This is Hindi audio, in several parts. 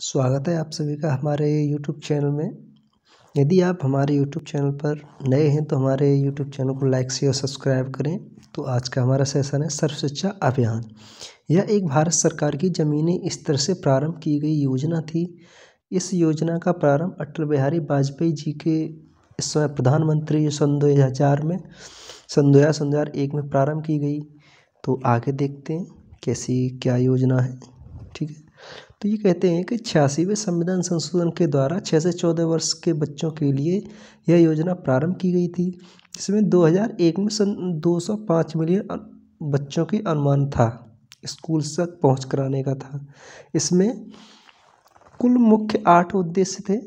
स्वागत है आप सभी का हमारे YouTube चैनल में यदि आप हमारे YouTube चैनल पर नए हैं तो हमारे YouTube चैनल को लाइक से और सब्सक्राइब करें तो आज का हमारा सेशन है सर्व शिक्षा अभियान यह एक भारत सरकार की ज़मीनी स्तर से प्रारंभ की गई योजना थी इस योजना का प्रारंभ अटल बिहारी वाजपेयी जी के इस समय प्रधानमंत्री सन दो हज़ार में सन दो हज़ार एक में प्रारंभ की गई तो आगे देखते हैं कैसी क्या योजना है ठीक है तो ये कहते हैं कि छियासीवें संविधान संशोधन के द्वारा छः से चौदह वर्ष के बच्चों के लिए यह योजना प्रारंभ की गई थी इसमें 2001 में सन दो मिलियन बच्चों की अनुमान था स्कूल तक पहुंच कराने का था इसमें कुल मुख्य आठ उद्देश्य थे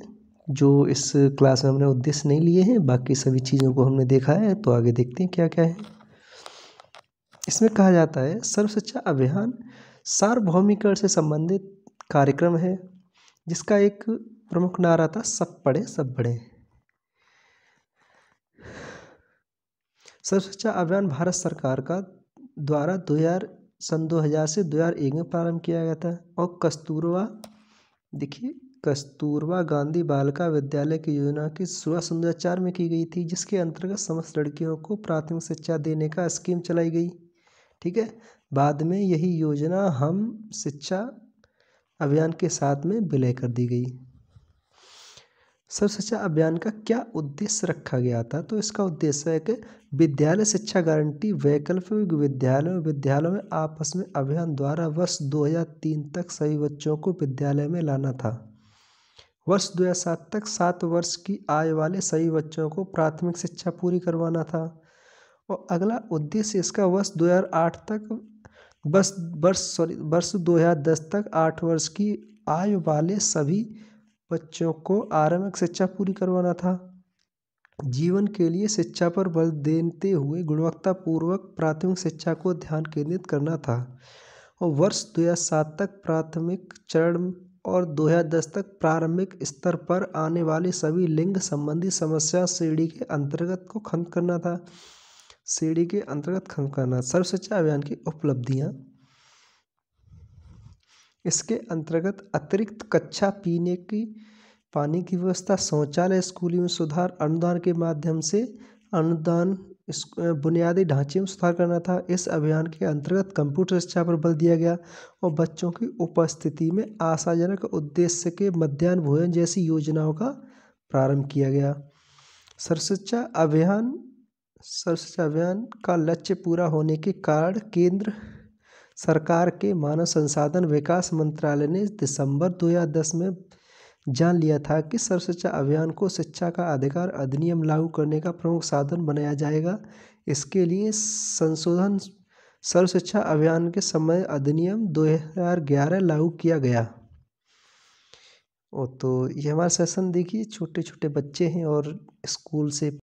जो इस क्लास में हमने उद्देश्य नहीं लिए हैं बाकी सभी चीज़ों को हमने देखा है तो आगे देखते हैं क्या क्या है इसमें कहा जाता है सर्वशिक्षा अभियान सार्वभौमिकरण से संबंधित कार्यक्रम है जिसका एक प्रमुख नारा था सब पढ़े सब बढ़े सर्व शिक्षा अभियान भारत सरकार का द्वारा दो हजार सन दो हज़ार से दो हज़ार एक में प्रारंभ किया गया था और कस्तूरबा देखिए कस्तूरबा गांधी बालिका विद्यालय की योजना की शुरुआत सन दो में की गई थी जिसके अंतर्गत समस्त लड़कियों को प्राथमिक शिक्षा देने का स्कीम चलाई गई ठीक है बाद में यही योजना हम शिक्षा अभियान के साथ में विलय कर दी गई सर्व शिक्षा अभियान का क्या उद्देश्य रखा गया था तो इसका उद्देश्य है कि विद्यालय शिक्षा गारंटी वैकल्पिक विद्यालयों विद्यालयों में आपस में अभियान द्वारा वर्ष 2003 तक सभी बच्चों को विद्यालय में लाना था वर्ष 2007 तक सात वर्ष की आय वाले सभी बच्चों को प्राथमिक शिक्षा पूरी करवाना था और अगला उद्देश्य इसका वर्ष 2008 तक बस वर्ष सॉरी वर्ष दो हज़ार दस तक आठ वर्ष की आयु वाले सभी बच्चों को आरंभिक शिक्षा पूरी करवाना था जीवन के लिए शिक्षा पर बल देते हुए गुणवत्तापूर्वक प्राथमिक शिक्षा को ध्यान केंद्रित करना था और वर्ष दो हज़ार सात तक प्राथमिक चरण और दो हजार दस तक प्रारंभिक स्तर पर आने वाली सभी लिंग संबंधी समस्या श्रेणी के अंतर्गत को खत्म करना था श्रेणी के अंतर्गत खत्म करना सर्व शिक्षा अभियान की उपलब्धियाँ इसके अंतर्गत अतिरिक्त कच्चा पीने की पानी की व्यवस्था शौचालय स्कूली में सुधार अनुदान के माध्यम से अनुदान बुनियादी ढांचे में सुधार करना था इस अभियान के अंतर्गत कंप्यूटर शिक्षा पर बल दिया गया और बच्चों की उपस्थिति में आशाजनक उद्देश्य के मध्यान्ह भोजन जैसी योजनाओं का प्रारंभ किया गया सर्वशिक्षा अभियान स्वच्छता अभियान का लक्ष्य पूरा होने के कारण केंद्र सरकार के मानव संसाधन विकास मंत्रालय ने दिसंबर 2010 में जान लिया था कि सर्वशिक्षा अभियान को शिक्षा का अधिकार अधिनियम लागू करने का प्रमुख साधन बनाया जाएगा इसके लिए संशोधन सर्वशिक्षा अभियान के समय अधिनियम 2011 लागू किया गया ओ तो ये हमारा सेशन देखिए छोटे छोटे बच्चे हैं और स्कूल से